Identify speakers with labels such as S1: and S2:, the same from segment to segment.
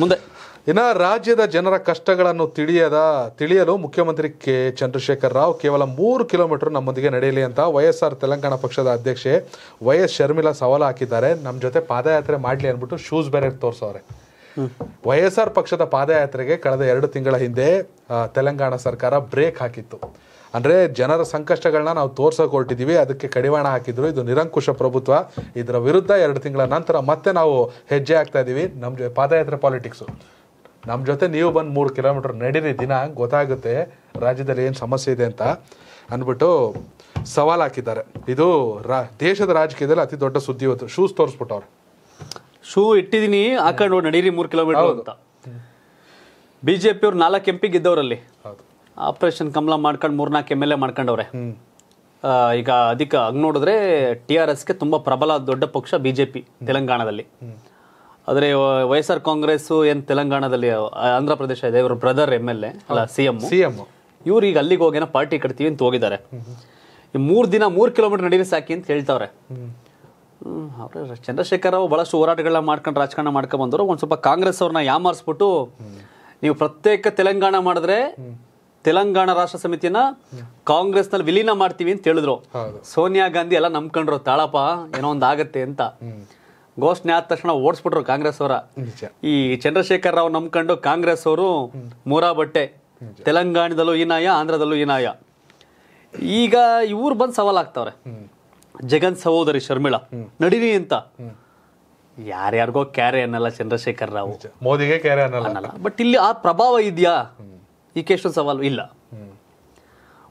S1: ಮುಂದೆ ಇನ್ನು ರಾಜ್ಯದ ಜನರ ಕಷ್ಟಗಳನ್ನು ತಿಳಿಯದ ತಿಳಿಯಲು ಮುಖ್ಯಮಂತ್ರಿ ಕೆ ಚಂದ್ರಶೇಖರ್ ರಾವ್ ಕೇವಲ ಮೂರು ಕಿಲೋಮೀಟರ್ ನಮ್ಮೊಂದಿಗೆ ನಡೆಯಲಿ ಅಂತ ವೈಎಸ್ಆರ್ ತೆಲಂಗಾಣ ಪಕ್ಷದ ಅಧ್ಯಕ್ಷೆ ವೈಎಸ್ ಶರ್ಮಿಲಾ ಸವಾಲು ಹಾಕಿದ್ದಾರೆ ನಮ್ಮ ಜೊತೆ ಪಾದಯಾತ್ರೆ ಮಾಡಲಿ ಅಂದ್ಬಿಟ್ಟು ಶೂಸ್ ಬೇರೆ ತೋರಿಸೋರೆ ವೈಎಸ್ಆರ್ ಪಕ್ಷದ ಪಾದಯಾತ್ರೆಗೆ ಕಳೆದ ಎರಡು ತಿಂಗಳ ಹಿಂದೆ ತೆಲಂಗಾಣ ಸರ್ಕಾರ ಬ್ರೇಕ್ ಹಾಕಿತ್ತು ಅಂದರೆ ಜನರ ಸಂಕಷ್ಟಗಳನ್ನ ನಾವು ತೋರ್ಸೋಕೆ ಹೊರಟಿದ್ದೀವಿ ಅದಕ್ಕೆ ಕಡಿವಾಣ ಹಾಕಿದ್ರು ಇದು ನಿರಂಕುಶ ಪ್ರಭುತ್ವ ಇದರ ವಿರುದ್ಧ ಎರಡು ತಿಂಗಳ ನಂತರ ಮತ್ತೆ ನಾವು ಹೆಜ್ಜೆ ಆಗ್ತಾ ಇದ್ದೀವಿ ನಮ್ಮ ಜೊ ಪಾದಯಾತ್ರೆ ಪಾಲಿಟಿಕ್ಸು ನಮ್ಮ ಜೊತೆ ನೀವು ಬಂದು ಮೂರು ಕಿಲೋಮೀಟರ್ ನಡೀರಿ ದಿನ ಗೊತ್ತಾಗುತ್ತೆ ರಾಜ್ಯದಲ್ಲಿ ಏನು ಸಮಸ್ಯೆ ಇದೆ ಅಂತ ಅಂದ್ಬಿಟ್ಟು ಸವಾಲು ಹಾಕಿದ್ದಾರೆ ಇದು ರಾ ದೇಶದ ರಾಜಕೀಯದಲ್ಲಿ ಅತಿ ದೊಡ್ಡ ಸುದ್ದಿ ಇವತ್ತು ಶೂಸ್ ತೋರಿಸ್ಬಿಟ್ಟವ್ರು
S2: ಶೂ ಇಟ್ಟಿದ್ದೀನಿ ಹಾಕೊಂಡು ನಡೀರಿ ಮೂರು ಕಿಲೋಮೀಟರ್ ಅಂತ ಬಿಜೆಪಿಯವ್ರು ನಾಲ್ಕು ಎಂ ಪಿ ಗೆದ್ದವರಲ್ಲಿ ಹೌದು ಆಪರೇಷನ್ ಕಮಲ ಮಾಡ್ಕೊಂಡು ಮೂರ್ನಾಲ್ಕು ಎಮ್ ಎಲ್ ಎ ಮಾಡ್ಕೊಂಡವ್ರೆ ಈಗ ಅದಕ್ಕೆ ಹಂಗೆ ನೋಡಿದ್ರೆ ಟಿ ಆರ್ ಎಸ್ಗೆ ತುಂಬ ಪ್ರಬಲ ದೊಡ್ಡ ಪಕ್ಷ ಬಿ ಜೆ ಪಿ ತೆಲಂಗಾಣದಲ್ಲಿ ಆದರೆ ವೈ ಎಸ್ ಆರ್ ಕಾಂಗ್ರೆಸ್ ಏನು ತೆಲಂಗಾಣದಲ್ಲಿ ಆಂಧ್ರ ಪ್ರದೇಶ ಇದೆ ಇವರು ಬ್ರದರ್ ಎಮ್ ಎಲ್ ಎ ಅಲ್ಲ ಸಿ ಎಂ ಸಿ ಎಂ ಇವ್ರು ಈಗ ಅಲ್ಲಿಗೆ ಹೋಗಿನ ಪಾರ್ಟಿ ಕಟ್ತೀವಿ ಅಂತ ಹೋಗಿದ್ದಾರೆ ಮೂರು ದಿನ ಮೂರು ಕಿಲೋಮೀಟರ್ ನಡೀರಿ ಸಾಕಿ ಅಂತ ಹೇಳ್ತಾವ್ರೆ ಅವ್ರೆ ಚಂದ್ರಶೇಖರ್ ರಾವ್ ಬಹಳಷ್ಟು ಹೋರಾಟಗಳನ್ನ ಮಾಡ್ಕೊಂಡು ರಾಜಕಾರಣ ಮಾಡ್ಕೊಂಡು ಬಂದರು ಒಂದು ಸ್ವಲ್ಪ ಕಾಂಗ್ರೆಸ್ ಅವ್ರನ್ನ ಯಾಮಾರಿಸ್ಬಿಟ್ಟು ನೀವು ಪ್ರತ್ಯೇಕ ತೆಲಂಗಾಣ ಮಾಡಿದ್ರೆ ತೆಲಂಗಾಣ ರಾಷ್ಟ್ರ ಸಮಿತಿಯನ್ನ ನಲ್ಲಿ ವಿಲೀನ ಮಾಡ್ತೀವಿ ಅಂತ ಹೇಳಿದ್ರು ಸೋನಿಯಾ ಗಾಂಧಿ ಎಲ್ಲ ನಂಬ್ಕೊಂಡ್ರು ತಾಳಪ್ಪ ಏನೋ ಒಂದ್ ಆಗತ್ತೆ ಅಂತ ಘೋಷಣೆ ಆದ ತಕ್ಷಣ ಓಡಿಸ್ಬಿಟ್ರು ಕಾಂಗ್ರೆಸ್ ಅವರ ಈ ಚಂದ್ರಶೇಖರ್ ರಾವ್ ನಂಬ್ಕೊಂಡು ಕಾಂಗ್ರೆಸ್ ಅವರು ಮೂರಾ ಬಟ್ಟೆ ತೆಲಂಗಾಣದಲ್ಲೂ ಹೀನಾಯ ಆಂಧ್ರದಲ್ಲೂ ಹೀನಾಯ ಈಗ ಇವ್ರು ಬಂದು ಸವಾಲಾಗ್ತವ್ರೆ ಜಗನ್ ಸಹೋದರಿ ಶರ್ಮಿಳಾ ನಡೀರಿ ಅಂತ ಯಾರ್ಯಾರಿಗೋ ಕ್ಯಾರೆ ಅನ್ನಲ್ಲ ಚಂದ್ರಶೇಖರ್ ರಾವ್ ಮೋದಿಗೆ ಕ್ಯಾರೆ ಅನ್ನಲ್ಲ ಬಟ್ ಇಲ್ಲಿ ಆ ಪ್ರಭಾವ ಇದೆಯಾ ಈ ಎಷ್ಟೊಂದು ಸವಾಲು ಇಲ್ಲ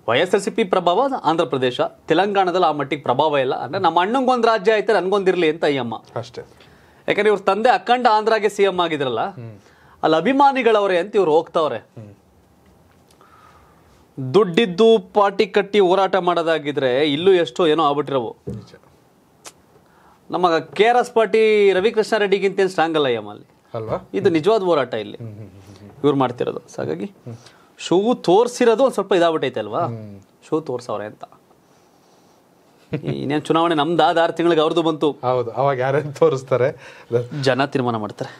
S2: ವೈಎಸ್ಆರ್ ಸಿ ಪಿ ಪ್ರಭಾವ ಆಂಧ್ರ ಪ್ರದೇಶ ತೆಲಂಗಾಣದಲ್ಲಿ ಆ ಮಟ್ಟಿಗೆ ಪ್ರಭಾವ ಇಲ್ಲ ಅಂದ್ರೆ ನಮ್ಮ ಅಣ್ಣಂಗೊಂದು ರಾಜ್ಯ ಆಯ್ತಾರೆ ನನ್ಗೊಂದಿರಲಿ ಅಂತ ಅಯ್ಯಮ್ಮ ಅಷ್ಟೇ ಯಾಕಂದ್ರೆ ಇವ್ರ ತಂದೆ ಅಖಂಡ ಆಂಧ್ರಾಗೆ ಸಿ ಎಂ ಆಗಿದ್ರಲ್ಲ ಅಲ್ಲಿ ಅಭಿಮಾನಿಗಳವ್ರೆ ಅಂತ ಇವ್ರು ಹೋಗ್ತಾವ್ರೆ ದುಡ್ಡಿದ್ದು ಪಾಟಿ ಕಟ್ಟಿ ಹೋರಾಟ ಮಾಡೋದಾಗಿದ್ರೆ ಇಲ್ಲೂ ಎಷ್ಟೋ ಏನೋ ಆಗ್ಬಿಟ್ಟಿರವು ನಮ್ಮ K R S party Ravikrishna ರೆಡ್ಡಿಗಿಂತ ಏನು ಸ್ಟ್ರಾಂಗ್ ಅಲ್ಲ ಅಯ್ಯಮ್ಮ ಅಲ್ಲಿ ಇದು ನಿಜವಾದ ಹೋರಾಟ ಇಲ್ಲಿ ಇವ್ರು ಮಾಡ್ತಿರೋದು ಸೊ ಹಾಗಾಗಿ ಶೂ ತೋರಿಸಿರೋದು ಒಂದು ಸ್ವಲ್ಪ ಇದಾಗ್ಬಿಟ್ಟೈತೆ ಅಲ್ವಾ ಶೂ ತೋರ್ಸವ್ರೆ ಅಂತ ಇನ್ನೇನು ಚುನಾವಣೆ ನಮ್ದು ಆದ ಆರು ತಿಂಗಳಿಗೆ ಅವ್ರದ್ದು ಬಂತು ಹೌದು ಅವಾಗ ಯಾರು ತೋರಿಸ್ತಾರೆ ಜನ ತೀರ್ಮಾನ ಮಾಡ್ತಾರೆ